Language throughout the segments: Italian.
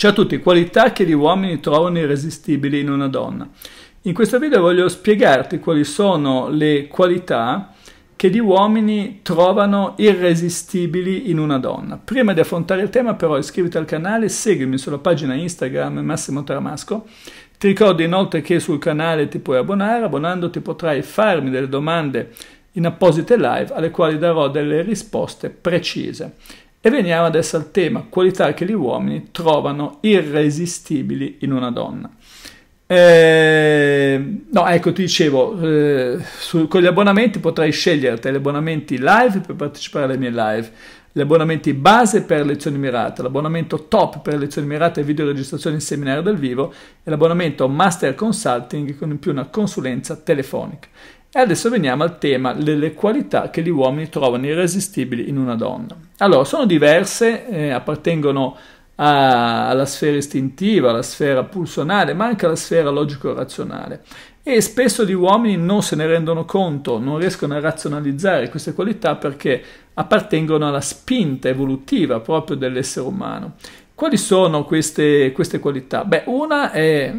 Ciao a tutti, qualità che gli uomini trovano irresistibili in una donna. In questo video voglio spiegarti quali sono le qualità che gli uomini trovano irresistibili in una donna. Prima di affrontare il tema però iscriviti al canale, seguimi sulla pagina Instagram Massimo Tramasco. Ti ricordo inoltre che sul canale ti puoi abbonare, abbonandoti potrai farmi delle domande in apposite live alle quali darò delle risposte precise. E veniamo adesso al tema, qualità che gli uomini trovano irresistibili in una donna. Eh, no, ecco, ti dicevo, eh, su, con gli abbonamenti potrai scegliere tra gli abbonamenti live per partecipare alle mie live, gli abbonamenti base per lezioni mirate, l'abbonamento top per lezioni mirate e videoregistrazioni in seminario dal vivo e l'abbonamento master consulting con in più una consulenza telefonica. E adesso veniamo al tema delle qualità che gli uomini trovano irresistibili in una donna. Allora, sono diverse, eh, appartengono a, alla sfera istintiva, alla sfera pulsionale, ma anche alla sfera logico-razionale. E spesso gli uomini non se ne rendono conto, non riescono a razionalizzare queste qualità perché appartengono alla spinta evolutiva proprio dell'essere umano. Quali sono queste, queste, qualità? Beh, una è,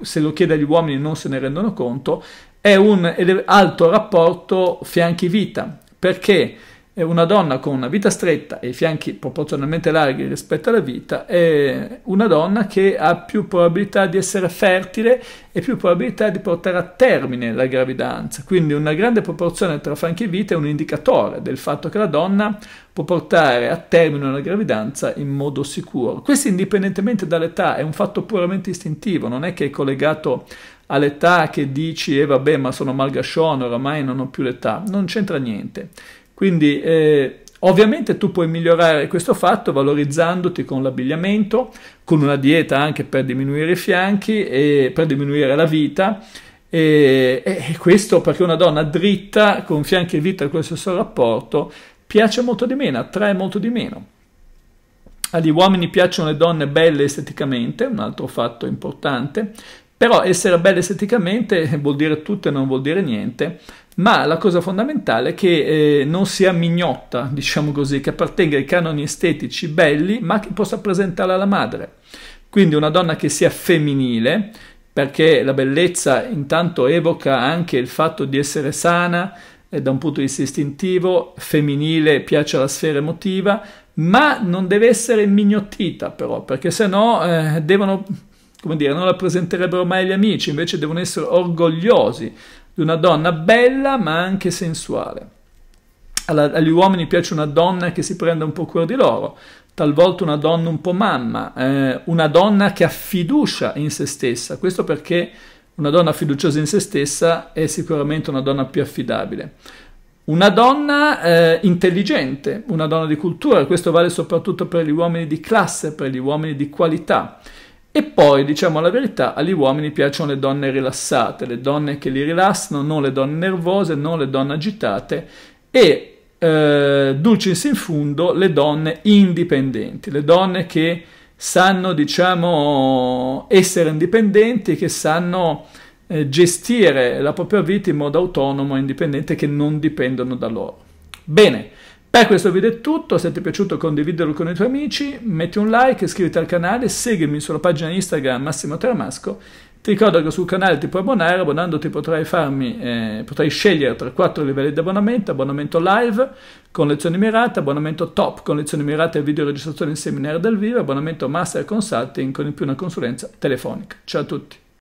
se lo chiede agli uomini non se ne rendono conto, è un alto rapporto fianchi vita perché una donna con una vita stretta e i fianchi proporzionalmente larghi rispetto alla vita è una donna che ha più probabilità di essere fertile e più probabilità di portare a termine la gravidanza. Quindi una grande proporzione tra fianchi e vita è un indicatore del fatto che la donna può portare a termine una gravidanza in modo sicuro. Questo indipendentemente dall'età è un fatto puramente istintivo, non è che è collegato all'età che dici e eh, vabbè ma sono malgascione, oramai non ho più l'età, non c'entra niente. Quindi eh, ovviamente tu puoi migliorare questo fatto valorizzandoti con l'abbigliamento, con una dieta anche per diminuire i fianchi e per diminuire la vita. E, e questo perché una donna dritta con fianchi e vita con lo stesso rapporto piace molto di meno, attrae molto di meno. Agli uomini piacciono le donne belle esteticamente, un altro fatto importante, però essere belle esteticamente vuol dire tutto e non vuol dire niente, ma la cosa fondamentale è che eh, non sia mignotta, diciamo così, che appartenga ai canoni estetici belli, ma che possa presentarla alla madre. Quindi una donna che sia femminile, perché la bellezza intanto evoca anche il fatto di essere sana eh, da un punto di vista istintivo, femminile piace alla sfera emotiva, ma non deve essere mignottita però, perché se no eh, devono come dire, non la presenterebbero mai gli amici, invece devono essere orgogliosi di una donna bella ma anche sensuale. Alla, agli uomini piace una donna che si prenda un po' cura di loro, talvolta una donna un po' mamma, eh, una donna che ha fiducia in se stessa, questo perché una donna fiduciosa in se stessa è sicuramente una donna più affidabile. Una donna eh, intelligente, una donna di cultura, questo vale soprattutto per gli uomini di classe, per gli uomini di qualità. E poi, diciamo la verità, agli uomini piacciono le donne rilassate, le donne che li rilassano, non le donne nervose, non le donne agitate e, eh, dulcis in fundo, le donne indipendenti, le donne che sanno, diciamo, essere indipendenti, che sanno eh, gestire la propria vita in modo autonomo e indipendente, che non dipendono da loro. Bene. Per questo video è tutto, se ti è piaciuto condividerlo con i tuoi amici, metti un like, iscriviti al canale, seguimi sulla pagina Instagram Massimo Teramasco, ti ricordo che sul canale ti puoi abbonare, abbonandoti potrai, farmi, eh, potrai scegliere tra quattro livelli di abbonamento, abbonamento live con lezioni mirate, abbonamento top con lezioni mirate e video registrazione in seminario dal vivo, abbonamento master consulting con in più una consulenza telefonica. Ciao a tutti!